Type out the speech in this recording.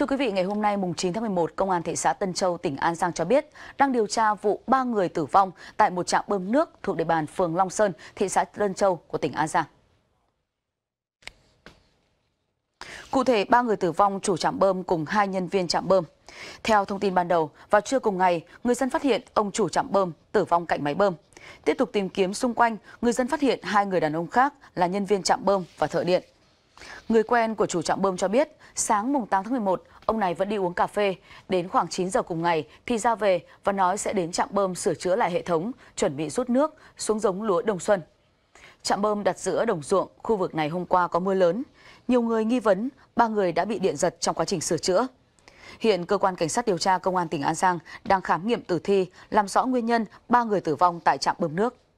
Thưa quý vị, ngày hôm nay mùng 9 tháng 11, Công an thị xã Tân Châu, tỉnh An Giang cho biết đang điều tra vụ 3 người tử vong tại một trạm bơm nước thuộc địa bàn phường Long Sơn, thị xã Tân Châu của tỉnh An Giang. Cụ thể, 3 người tử vong chủ trạm bơm cùng hai nhân viên trạm bơm. Theo thông tin ban đầu, vào trưa cùng ngày, người dân phát hiện ông chủ trạm bơm tử vong cạnh máy bơm. Tiếp tục tìm kiếm xung quanh, người dân phát hiện hai người đàn ông khác là nhân viên trạm bơm và thợ điện. Người quen của chủ trạm bơm cho biết, sáng mùng 8 tháng 11, ông này vẫn đi uống cà phê. Đến khoảng 9 giờ cùng ngày thì ra về và nói sẽ đến trạm bơm sửa chữa lại hệ thống, chuẩn bị rút nước xuống giống lúa đồng xuân. Trạm bơm đặt giữa đồng ruộng, khu vực này hôm qua có mưa lớn. Nhiều người nghi vấn, ba người đã bị điện giật trong quá trình sửa chữa. Hiện cơ quan cảnh sát điều tra công an tỉnh An Giang đang khám nghiệm tử thi, làm rõ nguyên nhân ba người tử vong tại trạm bơm nước.